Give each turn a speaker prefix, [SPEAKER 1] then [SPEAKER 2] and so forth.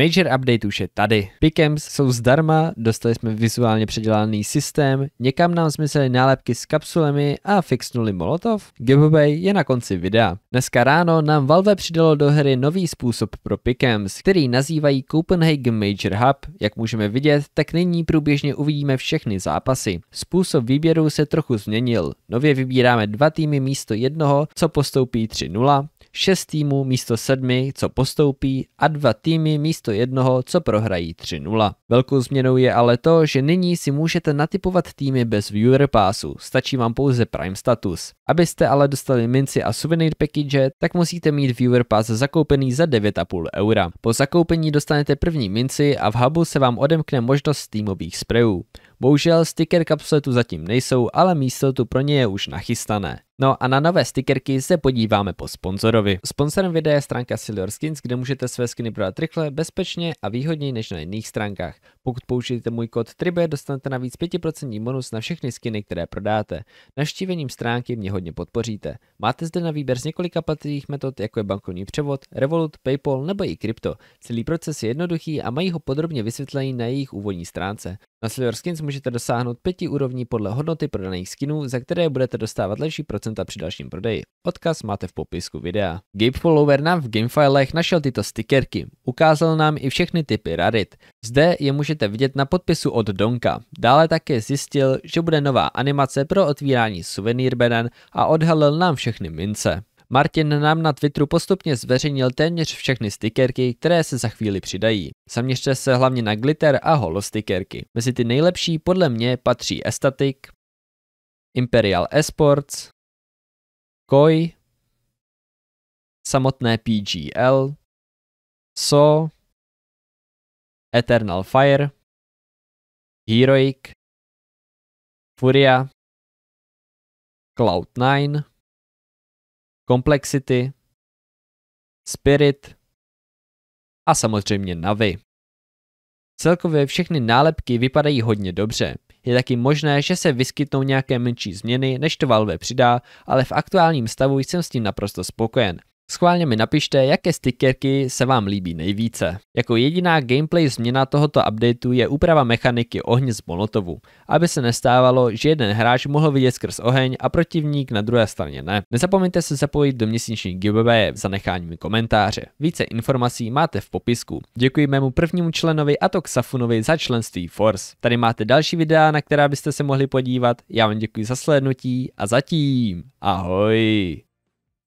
[SPEAKER 1] Major update už je tady. Pickems jsou zdarma, dostali jsme vizuálně předělaný systém, někam nám zmizely nálepky s kapsulemi a fixnuli Molotov. Giveaway je na konci videa. Dneska ráno nám Valve přidalo do hry nový způsob pro Pickems, který nazývají Copenhagen Major Hub. Jak můžeme vidět, tak nyní průběžně uvidíme všechny zápasy. Způsob výběru se trochu změnil. Nově vybíráme dva týmy místo jednoho, co postoupí 3-0 6 týmů místo 7, co postoupí a 2 týmy místo jednoho, co prohrají 3-0. Velkou změnou je ale to, že nyní si můžete natypovat týmy bez viewer passu, stačí vám pouze Prime status. Abyste ale dostali minci a souvenir package, tak musíte mít viewer pass zakoupený za 9,5 eura. Po zakoupení dostanete první minci a v hubu se vám odemkne možnost týmových sprejů. Bohužel sticker kapsule tu zatím nejsou, ale místo tu pro ně je už nachystané. No a na nové stickerky se podíváme po sponzorovi. Sponzorem videa je stránka Silver Skins, kde můžete své skiny prodat rychle, bezpečně a výhodněji než na jiných stránkách. Pokud použijete můj kód TRIBE, dostanete navíc 5% bonus na všechny skiny, které prodáte. Naštívením stránky mě hodně podpoříte. Máte zde na výběr z několika platných metod, jako je bankovní převod, Revolut, PayPal nebo i krypto. Celý proces je jednoduchý a mají ho podrobně vysvětlený na jejich úvodní stránce. Na Silver Skins můžete dosáhnout pěti úrovní podle hodnoty prodaných skinů, za které budete dostávat lepší procent. 2% při dalším prodeji. Odkaz máte v popisku videa. Gabe Follower nám v gamefilech našel tyto stickerky. Ukázal nám i všechny typy rarit. Zde je můžete vidět na podpisu od Donka. Dále také zjistil, že bude nová animace pro otvírání suvenír Benen a odhalil nám všechny mince. Martin nám na Twitteru postupně zveřejnil téměř všechny stickerky, které se za chvíli přidají. Zaměřte se hlavně na glitter a holo stickerky. Mezi ty nejlepší podle mě patří
[SPEAKER 2] Estatic, Imperial Esports, KOI, samotné PGL, SO, Eternal Fire, Heroic, Furia, Cloud9, Complexity, Spirit a samozřejmě
[SPEAKER 1] Navi. Celkově všechny nálepky vypadají hodně dobře. Je taky možné, že se vyskytnou nějaké menší změny, než to Valve přidá, ale v aktuálním stavu jsem s tím naprosto spokojen. Schválně mi napište, jaké stickerky se vám líbí nejvíce. Jako jediná gameplay změna tohoto updateu je úprava mechaniky ohně z Molotovu, aby se nestávalo, že jeden hráč mohl vidět skrz oheň a protivník na druhé straně ne. Nezapomeňte se zapojit do měsíční giveaway zanecháním komentáře. Více informací máte v popisku. Děkuji mému prvnímu členovi a to Safunovi za členství Force. Tady máte další videa, na která byste se
[SPEAKER 2] mohli podívat. Já vám děkuji za slednutí a zatím ahoj!